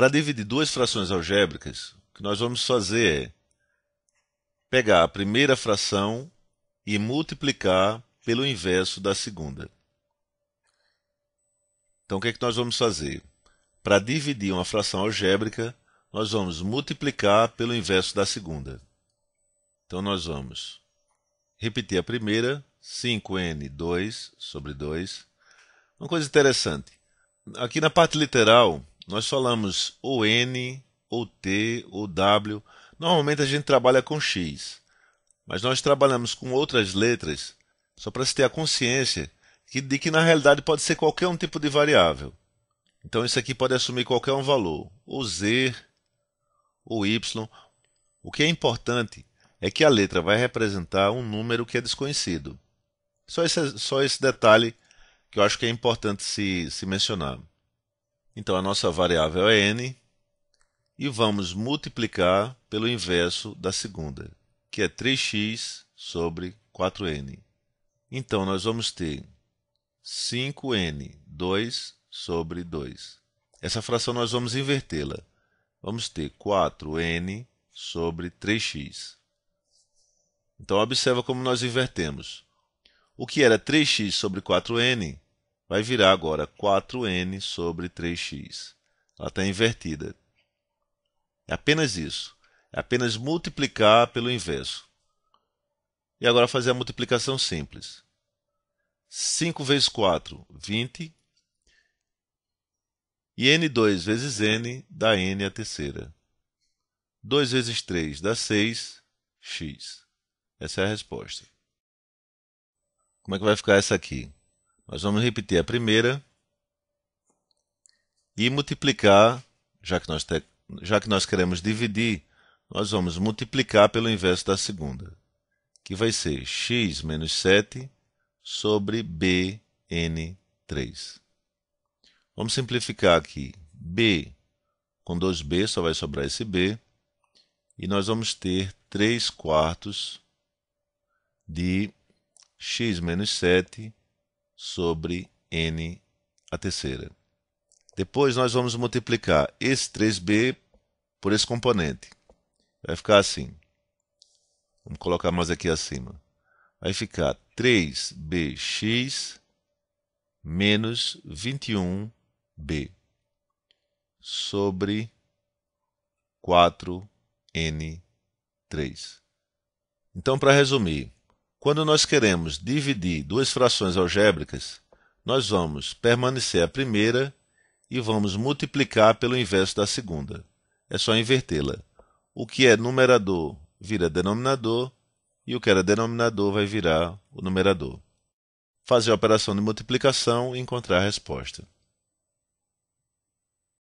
Para dividir duas frações algébricas, o que nós vamos fazer é pegar a primeira fração e multiplicar pelo inverso da segunda. Então, o que, é que nós vamos fazer? Para dividir uma fração algébrica, nós vamos multiplicar pelo inverso da segunda. Então, nós vamos repetir a primeira, 5n2 sobre 2. Uma coisa interessante, aqui na parte literal, nós falamos ou N, ou T, ou W. Normalmente a gente trabalha com X, mas nós trabalhamos com outras letras só para se ter a consciência de que na realidade pode ser qualquer um tipo de variável. Então isso aqui pode assumir qualquer um valor, ou Z, ou Y. O que é importante é que a letra vai representar um número que é desconhecido. Só esse, só esse detalhe que eu acho que é importante se, se mencionar. Então a nossa variável é n e vamos multiplicar pelo inverso da segunda, que é 3x sobre 4n. Então nós vamos ter 5n, 2 sobre 2. Essa fração nós vamos invertê-la. Vamos ter 4n sobre 3x. Então observa como nós invertemos. O que era 3x sobre 4n vai virar agora 4n sobre 3x. Ela está invertida. É apenas isso. É apenas multiplicar pelo inverso. E agora fazer a multiplicação simples. 5 vezes 4, 20. E n2 vezes n dá n a terceira. 2 vezes 3 dá 6, x. Essa é a resposta. Como é que vai ficar essa aqui? Nós vamos repetir a primeira e multiplicar, já que nós, te, já que nós queremos dividir, nós vamos multiplicar pelo inverso da segunda, que vai ser x menos 7 sobre bn3. Vamos simplificar aqui. b com 2b, só vai sobrar esse b, e nós vamos ter 3 quartos de x menos 7 sobre n a terceira. Depois nós vamos multiplicar esse 3b por esse componente. Vai ficar assim. Vamos colocar mais aqui acima. Vai ficar 3bx menos 21b sobre 4n3. Então, para resumir, quando nós queremos dividir duas frações algébricas, nós vamos permanecer a primeira e vamos multiplicar pelo inverso da segunda. É só invertê-la. O que é numerador vira denominador e o que era denominador vai virar o numerador. Fazer a operação de multiplicação e encontrar a resposta.